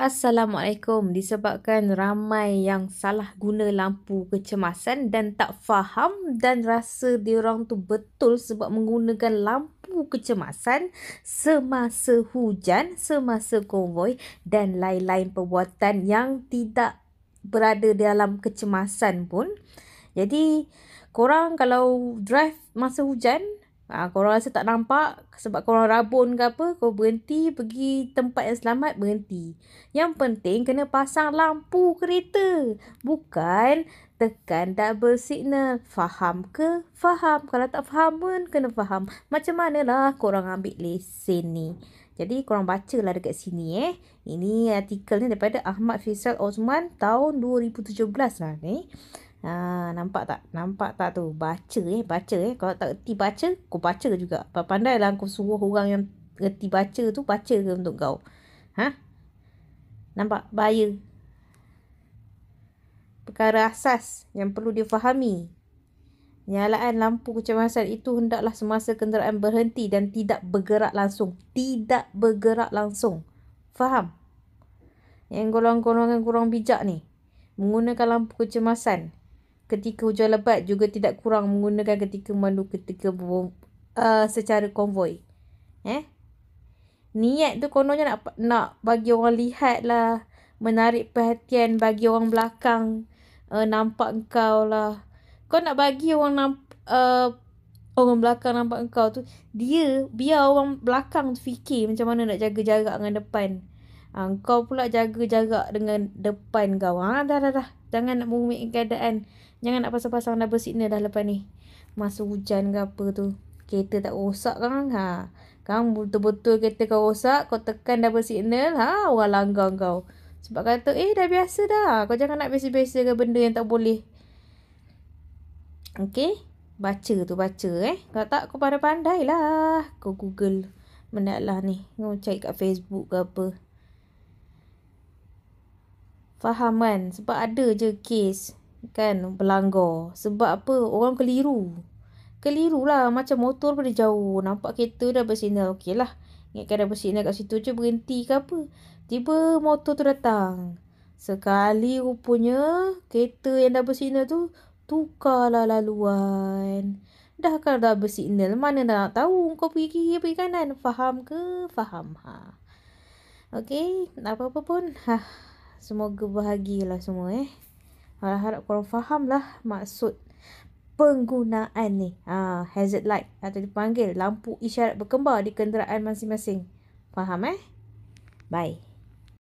Assalamualaikum. Disebabkan ramai yang salah guna lampu kecemasan dan tak faham dan rasa diorang tu betul sebab menggunakan lampu kecemasan semasa hujan, semasa konvoy dan lain-lain perbuatan yang tidak berada dalam kecemasan pun. Jadi, korang kalau drive masa hujan, Ha, korang rasa tak nampak sebab korang rabun ke apa, korang berhenti pergi tempat yang selamat, berhenti. Yang penting kena pasang lampu kereta. Bukan tekan double signal. Faham ke? Faham. Kalau tak faham pun kena faham. Macam manalah korang ambil lesen ni. Jadi korang baca lah dekat sini eh. Ini artikel ni daripada Ahmad Faisal Osman tahun 2017 lah ni. Eh. Ha, nampak tak? Nampak tak tu? Baca eh, baca eh. Kalau tak reti baca, kau baca juga. Pandai lah kau suruh orang yang reti baca tu, baca ke untuk kau. Ha? Nampak? Bahaya. Perkara asas yang perlu difahami fahami. Nyalaan lampu kecemasan itu hendaklah semasa kenderaan berhenti dan tidak bergerak langsung. Tidak bergerak langsung. Faham? Yang golongan-golongan kurang bijak ni. Menggunakan lampu kecemasan ketika hujan lebat juga tidak kurang menggunakan ketika memandu ketika uh, secara konvoi. Eh? Niat tu kononnya nak nak bagi orang lihat lah. Menarik perhatian bagi orang belakang. Uh, nampak engkau lah. Kau nak bagi orang nampak... Uh, orang belakang nampak engkau tu dia biar orang belakang fikir macam mana nak jaga jarak dengan depan. Ha, kau pula jaga jaga dengan depan kau. Ha, dah, dah, dah. Jangan nak mengumit keadaan. Jangan nak pasang-pasang double signal dah lepas ni. Masa hujan ke apa tu. Kereta tak rosak kan? Ha. Kan betul-betul kereta kau rosak. Kau tekan double signal. Ha, orang langgar kau. Sebab kata, eh dah biasa dah. Kau jangan nak biasa-biasa benda yang tak boleh. Okay. Baca tu, baca eh. Kalau tak, kau pandai-pandailah. Kau google. Mendaklah ni. Kau cari kat Facebook ke apa faham kan sebab ada je kes kan berlanggar sebab apa orang keliru keliru lah macam motor pada jauh nampak kereta dah bersinar okey lah ingatkan dah bersinar kat situ je berhenti ke apa tiba motor tu datang sekali rupanya kereta yang dah bersinar tu tukarlah laluan dah kan dah bersignal mana dah nak tahu kau pergi kiri pergi kanan faham ke faham ha Okey, apa-apa pun. Ha semoga bahagialah semua eh. Harap-harap korang faham lah maksud penggunaan ni. Ha, hazard light atau dipanggil lampu isyarat berkembar di kenderaan masing-masing. Faham eh? Bye.